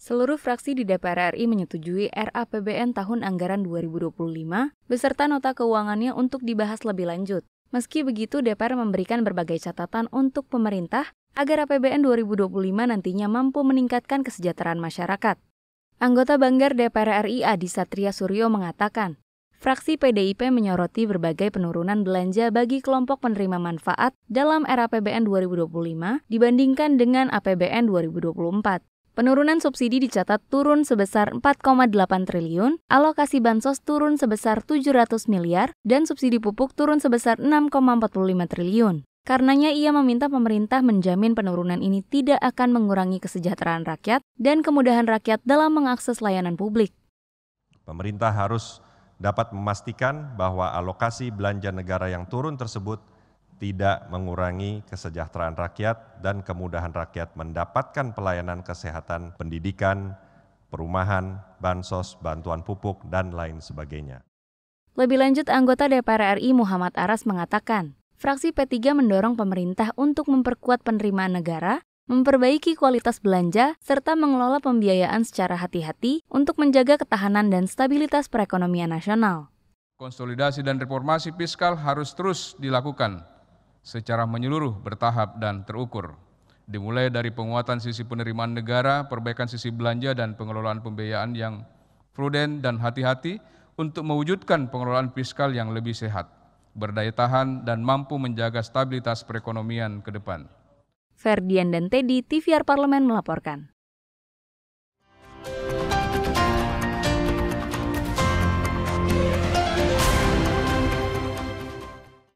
Seluruh fraksi di DPR RI menyetujui RAPBN tahun anggaran 2025 beserta nota keuangannya untuk dibahas lebih lanjut. Meski begitu, DPR memberikan berbagai catatan untuk pemerintah agar APBN 2025 nantinya mampu meningkatkan kesejahteraan masyarakat. Anggota Banggar DPR RI Adi Satria Suryo mengatakan, fraksi PDIP menyoroti berbagai penurunan belanja bagi kelompok penerima manfaat dalam RAPBN 2025 dibandingkan dengan APBN 2024. Penurunan subsidi dicatat turun sebesar 4,8 triliun, alokasi bansos turun sebesar 700 miliar, dan subsidi pupuk turun sebesar 6,45 triliun. Karenanya ia meminta pemerintah menjamin penurunan ini tidak akan mengurangi kesejahteraan rakyat dan kemudahan rakyat dalam mengakses layanan publik. Pemerintah harus dapat memastikan bahwa alokasi belanja negara yang turun tersebut tidak mengurangi kesejahteraan rakyat dan kemudahan rakyat mendapatkan pelayanan kesehatan, pendidikan, perumahan, bansos, bantuan pupuk, dan lain sebagainya. Lebih lanjut, anggota DPR RI Muhammad Aras mengatakan, fraksi P3 mendorong pemerintah untuk memperkuat penerimaan negara, memperbaiki kualitas belanja, serta mengelola pembiayaan secara hati-hati untuk menjaga ketahanan dan stabilitas perekonomian nasional. Konsolidasi dan reformasi fiskal harus terus dilakukan secara menyeluruh, bertahap, dan terukur. Dimulai dari penguatan sisi penerimaan negara, perbaikan sisi belanja, dan pengelolaan pembiayaan yang prudent dan hati-hati untuk mewujudkan pengelolaan fiskal yang lebih sehat, berdaya tahan, dan mampu menjaga stabilitas perekonomian ke depan. Ferdian dan Teddy, TVR Parlemen melaporkan.